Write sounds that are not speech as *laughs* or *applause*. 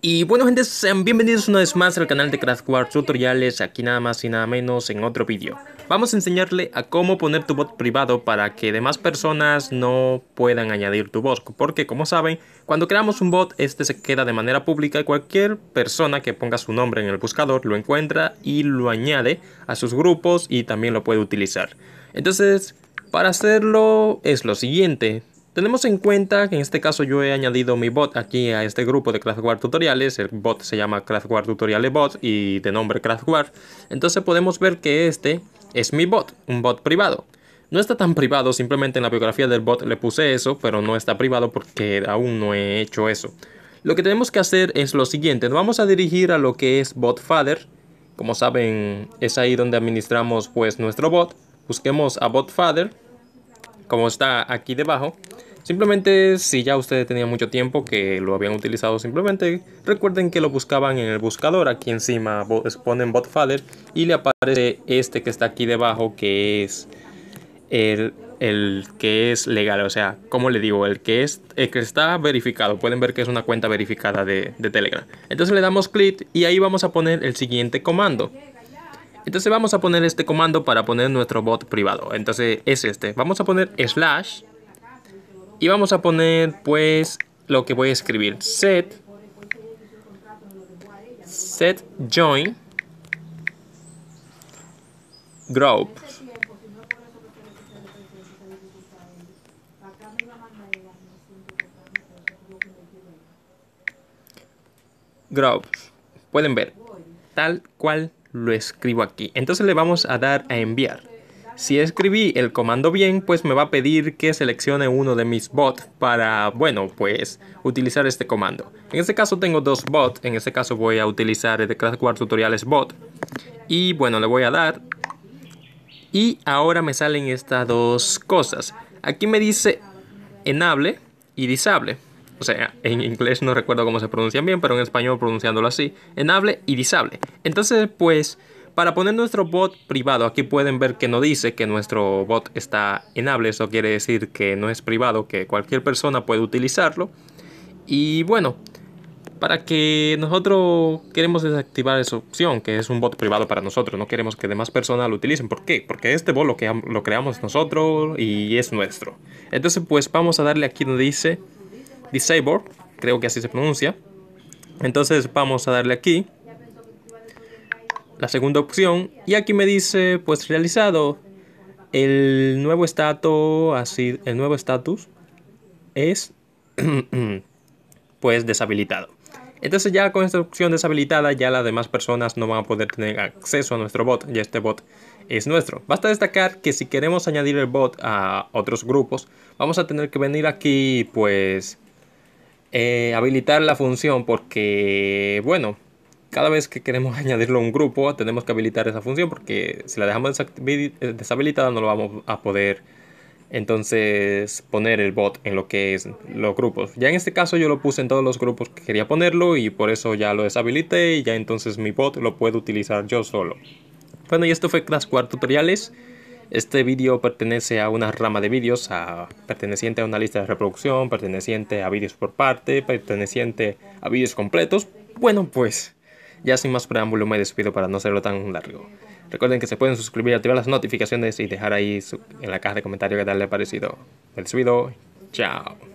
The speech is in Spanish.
Y bueno gente, sean bienvenidos una vez más al canal de Craft Tutoriales, aquí nada más y nada menos en otro vídeo. Vamos a enseñarle a cómo poner tu bot privado para que demás personas no puedan añadir tu bot, porque como saben, cuando creamos un bot, este se queda de manera pública y cualquier persona que ponga su nombre en el buscador lo encuentra y lo añade a sus grupos y también lo puede utilizar. Entonces, para hacerlo es lo siguiente, tenemos en cuenta que en este caso yo he añadido mi bot aquí a este grupo de Craftware Tutoriales, el bot se llama Craftware Tutoriales Bot y de nombre Craftware, entonces podemos ver que este es mi bot, un bot privado. No está tan privado, simplemente en la biografía del bot le puse eso, pero no está privado porque aún no he hecho eso. Lo que tenemos que hacer es lo siguiente, nos vamos a dirigir a lo que es BotFather, como saben es ahí donde administramos pues nuestro bot, busquemos a BotFather, como está aquí debajo. Simplemente si ya ustedes tenían mucho tiempo que lo habían utilizado, simplemente recuerden que lo buscaban en el buscador. Aquí encima ponen Botfather y le aparece este que está aquí debajo que es el, que es legal. O sea, como le digo, el que, es, que está verificado. Pueden ver que es una cuenta verificada de, de Telegram. Entonces le damos clic y ahí vamos a poner el siguiente comando. Entonces vamos a poner este comando para poner nuestro bot privado. Entonces es este. Vamos a poner slash. Y vamos a poner pues lo que voy a escribir. Set. Set join. Group. Grow. Pueden ver. Tal cual lo escribo aquí. Entonces le vamos a dar a enviar. Si escribí el comando bien, pues me va a pedir que seleccione uno de mis bots para, bueno, pues utilizar este comando. En este caso tengo dos bots, en este caso voy a utilizar el de Classware Tutoriales Bot. Y bueno, le voy a dar. Y ahora me salen estas dos cosas. Aquí me dice enable y disable o sea, en inglés no recuerdo cómo se pronuncian bien, pero en español pronunciándolo así, enable y disable. Entonces, pues, para poner nuestro bot privado, aquí pueden ver que no dice que nuestro bot está enable, eso quiere decir que no es privado, que cualquier persona puede utilizarlo. Y bueno, para que nosotros queremos desactivar esa opción, que es un bot privado para nosotros, no queremos que demás personas lo utilicen. ¿Por qué? Porque este bot lo, que, lo creamos nosotros y es nuestro. Entonces, pues vamos a darle aquí donde dice Disable, creo que así se pronuncia. Entonces vamos a darle aquí. La segunda opción. Y aquí me dice, pues realizado. El nuevo estatus, así, el nuevo estatus es *clears throat* pues deshabilitado. Entonces ya con esta opción deshabilitada ya las demás personas no van a poder tener acceso a nuestro bot, ya este bot es nuestro. Basta destacar que si queremos añadir el bot a otros grupos, vamos a tener que venir aquí pues eh, habilitar la función porque, bueno, cada vez que queremos *laughs* añadirlo a un grupo tenemos que habilitar esa función porque si la dejamos eh, deshabilitada no lo vamos a poder entonces poner el bot en lo que es los grupos. Ya en este caso yo lo puse en todos los grupos que quería ponerlo y por eso ya lo deshabilité y ya entonces mi bot lo puedo utilizar yo solo. Bueno y esto fue cuatro Tutoriales. Este vídeo pertenece a una rama de vídeos, perteneciente a una lista de reproducción, perteneciente a vídeos por parte, perteneciente a vídeos completos. Bueno, pues ya sin más preámbulo me despido para no hacerlo tan largo. Recuerden que se pueden suscribir, activar las notificaciones y dejar ahí en la caja de comentarios que tal les ha parecido. el subido. Chao.